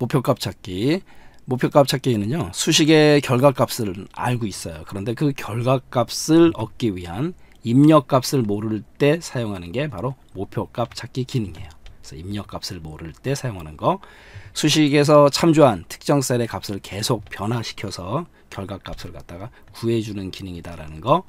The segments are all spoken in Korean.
목표값 찾기 목표값 찾기에는요 수식의 결과값을 알고 있어요 그런데 그 결과값을 얻기 위한 입력값을 모를 때 사용하는 게 바로 목표값 찾기 기능이에요 그래서 입력값을 모를 때 사용하는 거 수식에서 참조한 특정 셀의 값을 계속 변화시켜서 결과값을 갖다가 구해주는 기능이다라는 거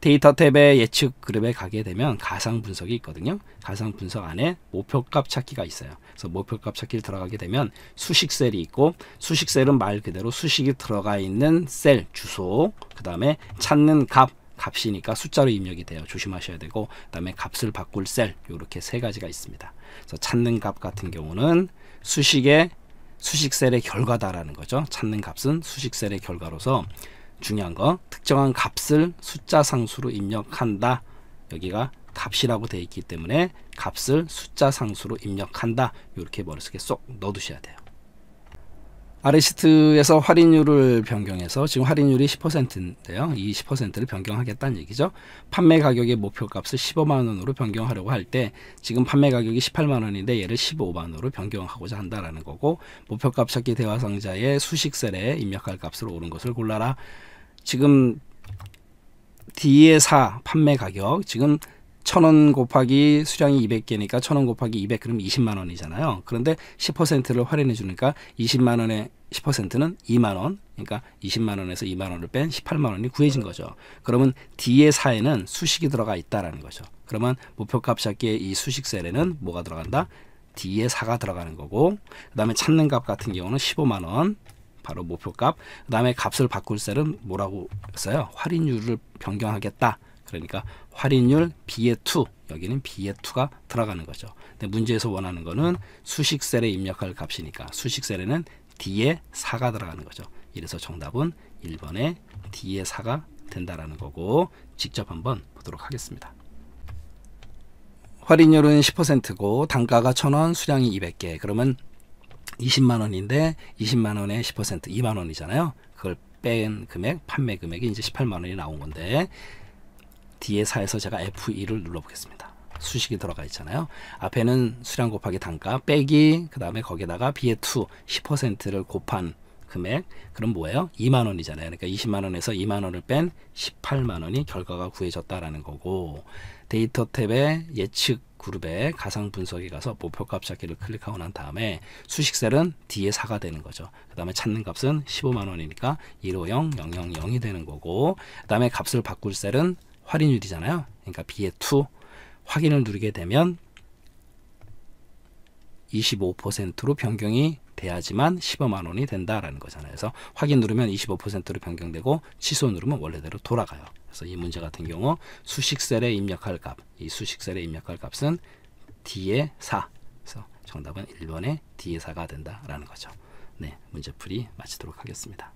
데이터 탭에 예측 그룹에 가게 되면 가상 분석이 있거든요. 가상 분석 안에 목표값 찾기가 있어요. 그래서 목표값 찾기를 들어가게 되면 수식 셀이 있고 수식 셀은 말 그대로 수식이 들어가 있는 셀 주소 그 다음에 찾는 값 값이니까 숫자로 입력이 돼요. 조심하셔야 되고 그다음에 값을 바꿀 셀 이렇게 세 가지가 있습니다. 그래서 찾는 값 같은 경우는 수식의 수식 셀의 결과다라는 거죠. 찾는 값은 수식 셀의 결과로서 중요한 거 특정한 값을 숫자 상수로 입력한다. 여기가 값이라고 되어 있기 때문에 값을 숫자 상수로 입력한다. 이렇게 머릿속에 쏙 넣어두셔야 돼요. 아레시트에서 할인율을 변경해서 지금 할인율이 10%인데요. 이 10%를 변경하겠다는 얘기죠. 판매 가격의 목표값을 15만 원으로 변경하려고 할 때 지금 판매 가격이 18만 원인데 얘를 15만 원으로 변경하고자 한다라는 거고 목표값 찾기 대화 상자에 수식 셀에 입력할 값을 오른 것을 골라라. 지금 D의 4 판매 가격 지금 천원 곱하기 수량이 200개니까 천원 곱하기 200 그럼 20만 원이잖아요. 그런데 10%를 할인해 주니까 20만 원에 10%는 2만 원, 그러니까 20만 원에서 2만 원을 뺀 18만 원이 구해진 거죠. 그러면 D의 사에는 수식이 들어가 있다라는 거죠. 그러면 목표값 찾기의 이 수식 셀에는 뭐가 들어간다? D의 4가 들어가는 거고 그 다음에 찾는 값 같은 경우는 15만 원 바로 목표값 그 다음에 값을 바꿀 셀은 뭐라고 했어요? 할인율을 변경하겠다 그러니까 활인율 B의 2 여기는 B의 2가 들어가는 거죠. 근데 문제에서 원하는 거는 수식셀에 입력할 값이니까 수식셀에는 D의 4가 들어가는 거죠. 이래서 정답은 1번에 D의 4가 된다라는 거고 직접 한번 보도록 하겠습니다. 할인율은 10%고 단가가 1,000원, 수량이 200개. 그러면 20만 원인데 20만 원에 10% 2만 원이잖아요. 그걸 뺀 금액, 판매 금액이 이제 18만 원이 나온 건데 D에사에서 제가 F2를 눌러보겠습니다. 수식이 들어가 있잖아요. 앞에는 수량 곱하기 단가 빼기 그 다음에 거기다가 B의 2 10%를 곱한 금액 그럼 뭐예요? 2만 원이잖아요. 그러니까 20만 원에서 2만 원을 뺀 18만 원이 결과가 구해졌다라는 거고 데이터 탭에 예측 그룹에 가상 분석에 가서 목표값 찾기를 클릭하고 난 다음에 수식셀은 D에 4가 되는 거죠. 그 다음에 찾는 값은 15만 원이니까 150000이 되는 거고 그 다음에 값을 바꿀 셀은 할인율이잖아요 그러니까 B의 2 확인을 누르게 되면 25%로 변경이 돼야지만 15만 원이 된다라는 거잖아요. 그래서 확인 누르면 25%로 변경되고 취소 누르면 원래대로 돌아가요. 그래서 이 문제 같은 경우 수식 셀에 입력할 값, 이 수식 셀에 입력할 값은 D의 4. 그래서 정답은 1번의 D의 4가 된다라는 거죠. 네, 문제풀이 마치도록 하겠습니다.